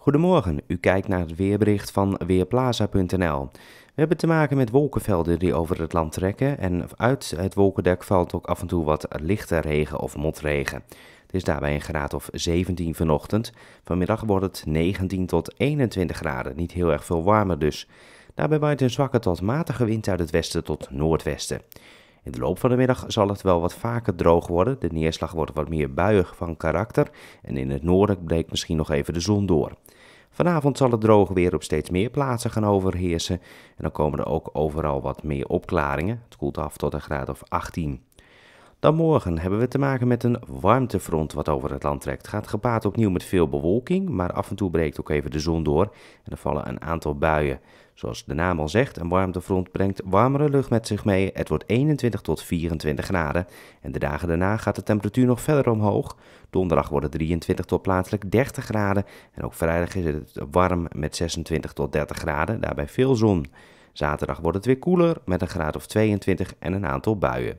Goedemorgen, u kijkt naar het weerbericht van Weerplaza.nl. We hebben te maken met wolkenvelden die over het land trekken en uit het wolkendek valt ook af en toe wat lichte regen of motregen. Het is daarbij een graad of 17 vanochtend. Vanmiddag wordt het 19 tot 21 graden, niet heel erg veel warmer dus. Daarbij waait een zwakke tot matige wind uit het westen tot noordwesten. In de loop van de middag zal het wel wat vaker droog worden. De neerslag wordt wat meer buiig van karakter en in het noorden breekt misschien nog even de zon door. Vanavond zal het droog weer op steeds meer plaatsen gaan overheersen en dan komen er ook overal wat meer opklaringen. Het koelt af tot een graad of 18. Dan morgen hebben we te maken met een warmtefront wat over het land trekt. Gaat gepaard opnieuw met veel bewolking, maar af en toe breekt ook even de zon door en er vallen een aantal buien. Zoals de naam al zegt, een warmtefront brengt warmere lucht met zich mee. Het wordt 21 tot 24 graden en de dagen daarna gaat de temperatuur nog verder omhoog. Donderdag wordt het 23 tot plaatselijk 30 graden en ook vrijdag is het warm met 26 tot 30 graden, daarbij veel zon. Zaterdag wordt het weer koeler met een graad of 22 en een aantal buien.